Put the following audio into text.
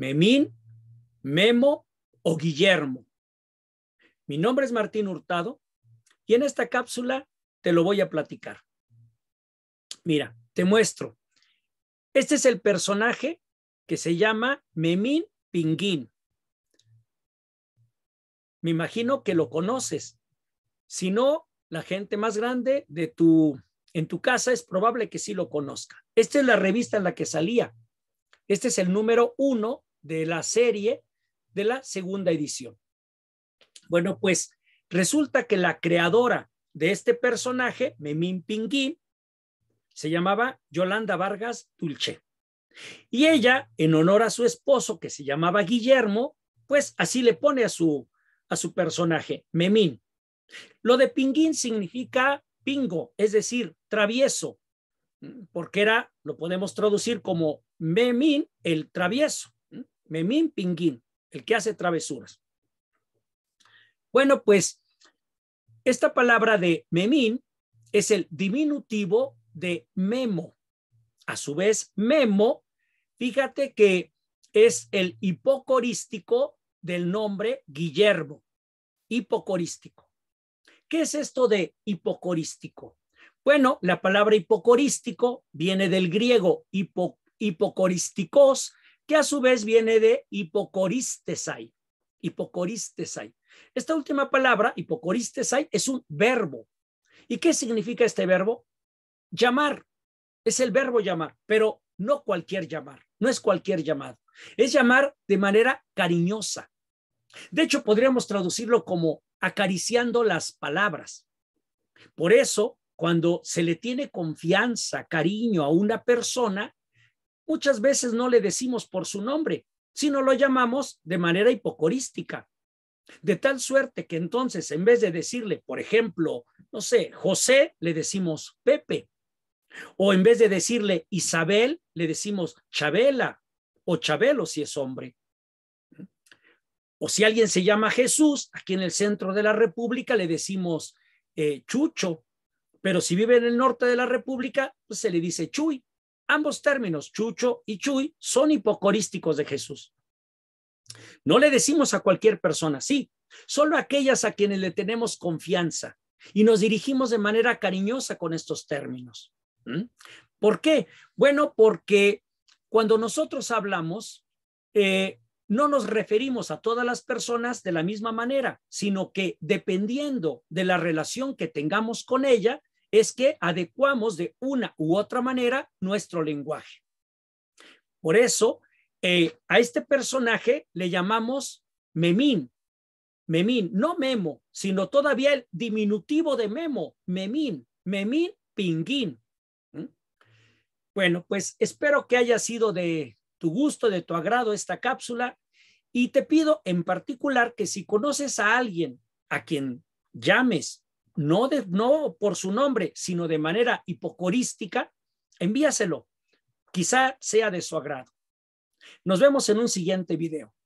Memín, Memo o Guillermo. Mi nombre es Martín Hurtado y en esta cápsula te lo voy a platicar. Mira, te muestro. Este es el personaje que se llama Memín Pinguín. Me imagino que lo conoces. Si no, la gente más grande de tu en tu casa es probable que sí lo conozca. Esta es la revista en la que salía. Este es el número uno de la serie de la segunda edición. Bueno, pues resulta que la creadora de este personaje, Memín Pinguín, se llamaba Yolanda Vargas Dulce. Y ella, en honor a su esposo, que se llamaba Guillermo, pues así le pone a su, a su personaje, Memín. Lo de Pinguín significa pingo, es decir, travieso, porque era, lo podemos traducir como Memín el travieso. Memín Pinguín, el que hace travesuras. Bueno, pues esta palabra de Memín es el diminutivo de Memo. A su vez, Memo, fíjate que es el hipocorístico del nombre Guillermo. Hipocorístico. ¿Qué es esto de hipocorístico? Bueno, la palabra hipocorístico viene del griego hipocorísticos, que a su vez viene de hipocoristesai. Hipocoristesai. Esta última palabra, hipocoristesai, es un verbo. ¿Y qué significa este verbo? Llamar. Es el verbo llamar, pero no cualquier llamar, no es cualquier llamado. Es llamar de manera cariñosa. De hecho, podríamos traducirlo como acariciando las palabras. Por eso, cuando se le tiene confianza, cariño a una persona, muchas veces no le decimos por su nombre, sino lo llamamos de manera hipocorística. De tal suerte que entonces, en vez de decirle, por ejemplo, no sé, José, le decimos Pepe. O en vez de decirle Isabel, le decimos Chabela o Chabelo si es hombre. O si alguien se llama Jesús, aquí en el centro de la República le decimos eh, Chucho, pero si vive en el norte de la República, pues se le dice Chuy. Ambos términos, chucho y chuy, son hipocorísticos de Jesús. No le decimos a cualquier persona, sí, solo a aquellas a quienes le tenemos confianza y nos dirigimos de manera cariñosa con estos términos. ¿Mm? ¿Por qué? Bueno, porque cuando nosotros hablamos, eh, no nos referimos a todas las personas de la misma manera, sino que dependiendo de la relación que tengamos con ella, es que adecuamos de una u otra manera nuestro lenguaje. Por eso, eh, a este personaje le llamamos Memín. Memín, no Memo, sino todavía el diminutivo de Memo, Memín, Memín Pinguín. ¿Mm? Bueno, pues espero que haya sido de tu gusto, de tu agrado esta cápsula y te pido en particular que si conoces a alguien a quien llames no, no por su nombre, sino de manera hipocorística, envíaselo. Quizá sea de su agrado. Nos vemos en un siguiente video.